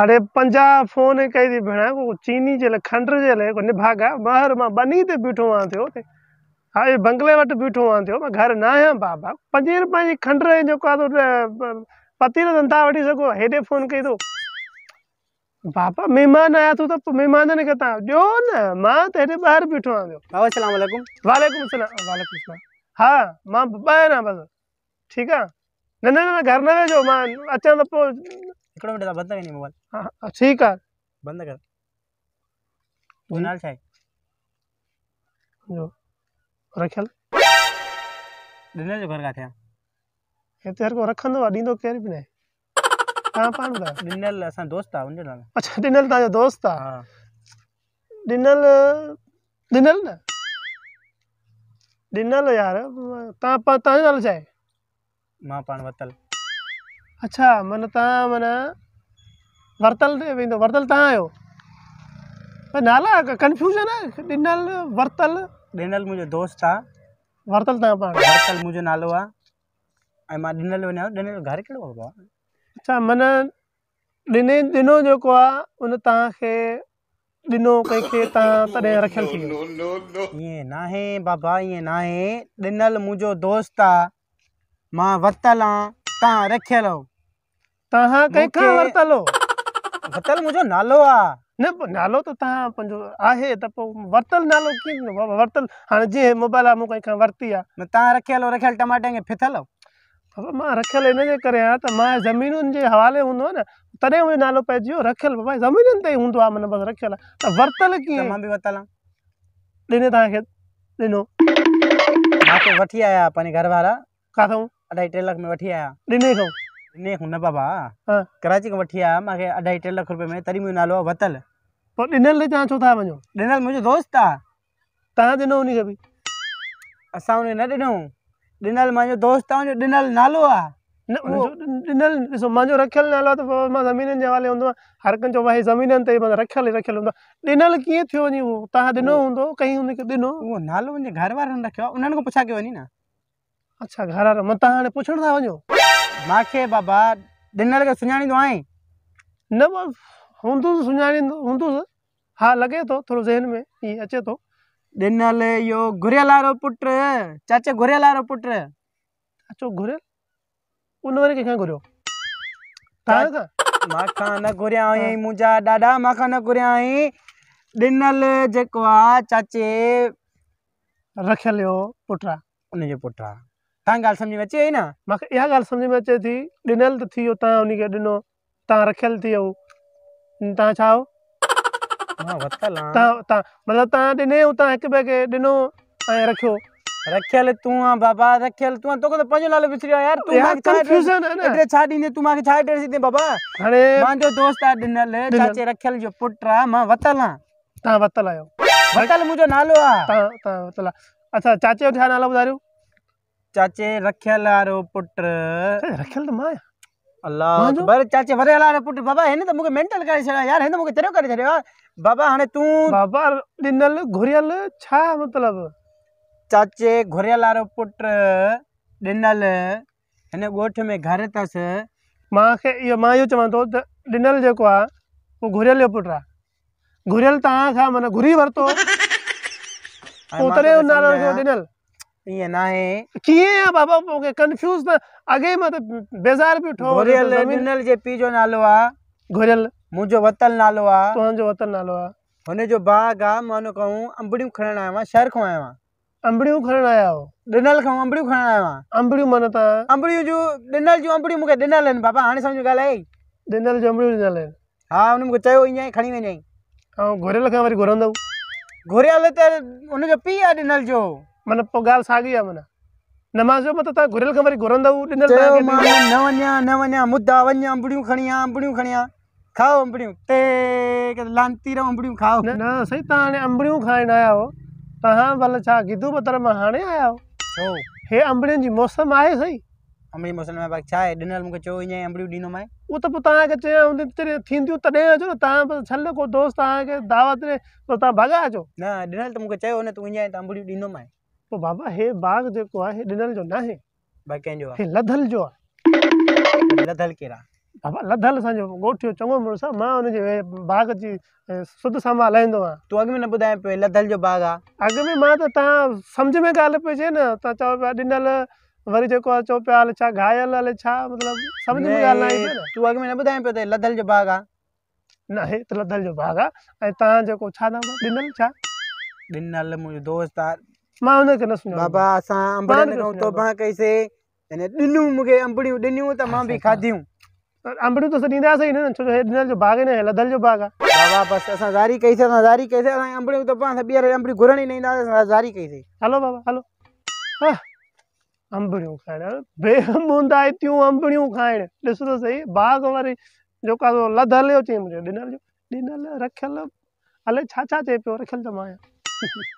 अरे पंजा फोन कई थी भेणा को चीनी जे खंड जे को निभागा ॿाहिरि मां बनी ते बीठो आहियां थियो हा इहे बंगले वट बीठो आ थियो मैं घर ना है बाबा पंजे रुपए जी खंड का तो पति रे नथा वटी सको हेडे फोन कई थो बाबा मेहमान आया तू तो मेहमान ने कहता जो ना मां तेरे बाहर ॿाहिरि बीठो आहियां थियो बाबा सलाम वालेकुम वालेकुम सलाम वालेकुम सलाम हा मां बाहर ना बस ठीक है ना ना ना घर ना जो मां अच्छा तो इकडे मिनिट बंद कर मोबाईल हा ठीक आहे बंद कर हम्म. कुणाल छाय जो रखियल डिनर जो घर काथे हिते हर को रखंदो आहे ॾींदो केर बि न आहे तव्हां पाण ॿुधायो ॾिनल असां दोस्त आहे हुनजो नालो अच्छा ॾिनल तव्हांजो दोस्त आहे ॾिनल ॾिनल न ॾिनल यार तव्हां तव्हांजो नालो छा आहे मां पाण वतल अच्छा मन माना वरितल ते वेंदो वरितल नाला कंफ्यूजन है वरतल वरितल ॾिनल दोस्त आ वरतल तव्हां पाण वरितल नालो आ ऐं मां ॾिनल वञा घर कहिड़ो हूंदो अच्छा माना ॾिने ॾिनो जेको आहे उन दिनो कई के ता तॾहिं रखल थी वियो ईअं न बाबा ये ना है ॾिनल मुंहिंजो दोस्त आ मां वरितल आ ता रखे लो तहां कई खां वरतलो वरतल मुझो नालो आ न नालो तो ता पंजो आहे त पोइ वरितल नालो की वरितल हाणे जे मोबाइल मु आहे मूं कंहिंखां वरिती आहे तव्हां रखियलु रखेल टमाटे के फिथलो बाबा मां रखेल इन के करे आ त मां ज़मीनुनि जे हवाले हुंदो आहे न तॾहिं मुंहिंजो नालो पे जियो रखेल बाबा ज़मीनुनि ते ई हूंदो आहे माना बसि रखियलु आहे त वरितल भी मां बि ता के ॾिने तव्हांखे तो वठी आया पंहिंजे घर वाला का किथां अढ़ाई टे लाख में वी आया ॾिने को। ॾिने न बाबा हाँ। कराची खां वी आया अढाई टे लख रुपये में तरी मुंहिंजो नालो वतल पोइ ॾिनल ते तव्हां छो दोस्त आनो तव्हां अस हुनखे दोस्त आहे नालो आ न रखल नालो तो जमीन के हवा हों हर कंहिंजो भाई जमीन रखल ही रखल हों रखियलु हूंदो नालो मुझे घर रखा उन्होंने पुछा के वही ना अच्छा घर वारो मां तव्हां हाणे पुछण था वञो मूंखे बाबा डिनर खे सुञाणींदो आहीं न हूंदुसि तो सुञाणींदो तो हा लगे तो थोरो ज़हन में ईअं अचे थो तो। ॾिनल यो घुरियल वारो पुटु चाचे घुरियल वारो पुटु अच्छो घुरियल उन वरी का घुरियो तव्हां खां मांखां न घुरिया हुयईं मुंहिंजा ॾाॾा मांखां न घुरिया हुयईं ॾिनल जेको आ चाचे रखियल इहो पुटु आहे उनजो पुटु तव्हां ॻाल्हि सम्झ में अचे वई न मूंखे इहा ॻाल्हि सम्झ में अचे थी ॾिनल तो थी वियो तव्हां उनखे ॾिनो तव्हां रखियल थी वियो तव्हां छा आहियो ता तव्हां मतिलबु तव्हां ॾिने तव्हां एक बे के दिनो ए रखो रखियल तू आ बाबा रखियल तू तो त पंहिंजो नालो विसरी वियो यार तूं यार कंफ्यूजन आहे न छा ॾींदे तूं मूंखे छा सी दे बाबा हाणे मुंहिंजो दोस्त आ ॾिनल चाचे रखियल जो पुटरा आहे मां वतल ता तव्हां वतल आहियो वतल मुजो नालो आहे ता तव्हां वतल अच्छा चाचे जो छा नालो ॿुधायो चाचे रखियल आरो पुट रखियल तो मां अल्लाह अकबर चाचे वरे आरो पुट बाबा है ना तो मुके मेंटल करे छड़ा यार है ना तो मुके तेरो करे छड़ा बाबा हाने तू बाबा दिनल घोरियल छा मतलब चाचे घोरियल आरो पुट दिनल हिन ॻोठ में घर अथसि मूंखे इहो मां इहो चवां थो तो, त ॾिनल जेको आहे उहो घुरियल जो पुटु आहे घुरियल तव्हां खां माना घुरी वरितो उतरे जो नालो ॾिनल ये ना है किए हैं बाबा ओके कंफ्यूज ना आगे मतलब बेजार भी उठो घोरियल रिनल जे पी जो नालो आ घोरियल मुजो वतल नालो आ तो जो वतल नालो आ हुन जो बाग आ मानो कहूं अंबड़ियूं खणण आया शहर खो आया अंबड़ियूं खणण आया हो डिनल खाऊं अंबड़ियूं खणण आया अंबड़ियूं मन त अंबड़ियूं जो डिनल जो अंबड़ियूं मूंखे डिनल आहिनि बाबा हाणे सम्झो ॻाल्हि आई डिनल जो अंबड़ियूं डिनल आहिनि हा हुन मूंखे चयो ईअं ई खणी वञई ऐं घोरियल खां वरी घुरंदव घुरियल त हुनजो पीउ आहे डिनल जो मन पोइ ॻाल्हि साॻी आहे माना न मां चयो मतिलबु तव्हां घुरियल खां वरी घुरंदव ॾिनल चयो मां न वञा न वञा मुदा खाओ अंबड़ियूं ते लांती रहो अंबड़ियूं खाओ न साईं तव्हां हाणे अंबड़ियूं खाइण आया हो तव्हां भले छा गिदू पतर मां हाणे आया हो छो हे अंबड़ियुनि जी मौसम आहे सही अंबड़ी मौसम में बाक़ी छा आहे ॾिनल मूंखे चयो ईअं अंबड़ियूं ॾिनो मां उहो त पोइ तव्हांखे चया हूंदी थींदियूं तॾहिं अचो न तव्हां छल को दोस्त तव्हांखे दावत ॾे पोइ तव्हां भॻा अचो न ॾिनल त मूंखे चयो न तूं ईअं अंबड़ियूं ॾिनो मां तो बाबा हे बाग जेको है डिनल जो ना है भाई जो है लधल जो है लधल केरा बाबा लधल सा जो गोठियो चंगो मुड़ुसु आहे मां जे बाग जी सुद सां मां हलाईंदो आहियां अग में न ॿुधाए पे लधल जो बाग आ अग में मां तो ता समझ में गाल पे अचे न ता चओ पिया ॾिनल वरी जो आहे चओ पिया छा घायल हले छा मतलब समझ में गाल न तू अग में न ॿुधाए पे लधल जो बाग आ न है तो लधल जो बाग आ ता जो जेको छा नाम डिनल छा ॾिनल मु दोस्त आहे मां हुन खे न सुञाणो बाबा असां अंबड़नि खां तोबा कईसीं अने ॾिनियूं मूंखे अंबड़ियूं ॾिनियूं त मां बि अच्छा, अच्छा। खाधियूं अंबड़ियूं त ॾींदासीं न छो जो हे ॾिनल जो बाग न लदल जो बाग बाबा बस असां ज़ारी कैसे असां ज़ारी कईसीं अंबड़ी अंबड़ियूं त पाण ॿीहर अंबड़ियूं घुरण ई न ईंदासीं असां ज़ारी कैसे हेलो बाबा हलो हा अंबड़ियूं खाइण बेहमूंदा थियूं अंबड़ियूं खाइण ॾिस त सही बाग वरी तो जो का लधल जो चई मुंहिंजो ॾिनल जो ॾिनल रखियल अलाए छा छा चए पियो रखियल त मां आहियां